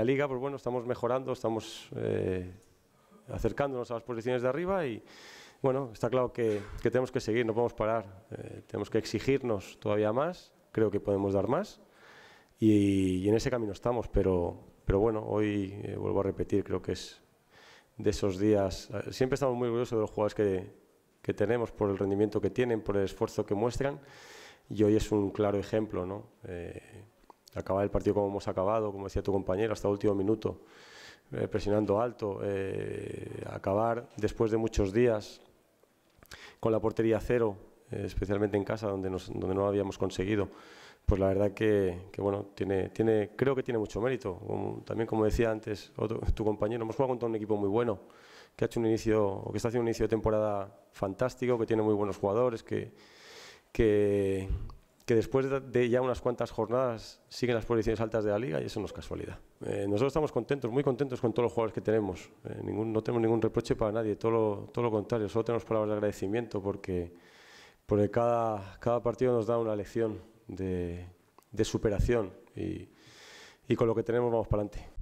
la liga, pues bueno, estamos mejorando, estamos eh, acercándonos a las posiciones de arriba y bueno, está claro que, tenemos que seguir, no podemos parar, eh, tenemos que exigirnos todavía más, creo que podemos dar más y, en ese camino estamos, pero, pero bueno, hoy eh, vuelvo a repetir, creo que es de esos días, siempre estamos muy orgullosos de los jugadores que, tenemos, por el rendimiento que tienen, por el esfuerzo que muestran y hoy es un claro ejemplo, ¿no? acabar el partido como hemos acabado, como decía tu compañero, hasta el último minuto, eh, presionando alto, eh, acabar después de muchos días con la portería cero, eh, especialmente en casa donde, donde no habíamos conseguido, pues la verdad que, bueno, tiene, tiene, creo que tiene mucho mérito. también como decía antes tu compañero, hemos jugado contra un equipo muy bueno que ha hecho un inicio que está haciendo un inicio de temporada fantástico, que tiene muy buenos jugadores, que, que, que después de ya unas cuantas jornadas siguen las posiciones altas de la liga y eso no es casualidad. Eh, nosotros estamos contentos, muy contentos con todos los jugadores que tenemos. Eh, ningún, no tenemos ningún reproche para nadie, todo lo, contrario, solo tenemos palabras de agradecimiento porque, cada, partido nos da una lección de, superación y, y con lo que tenemos vamos para adelante.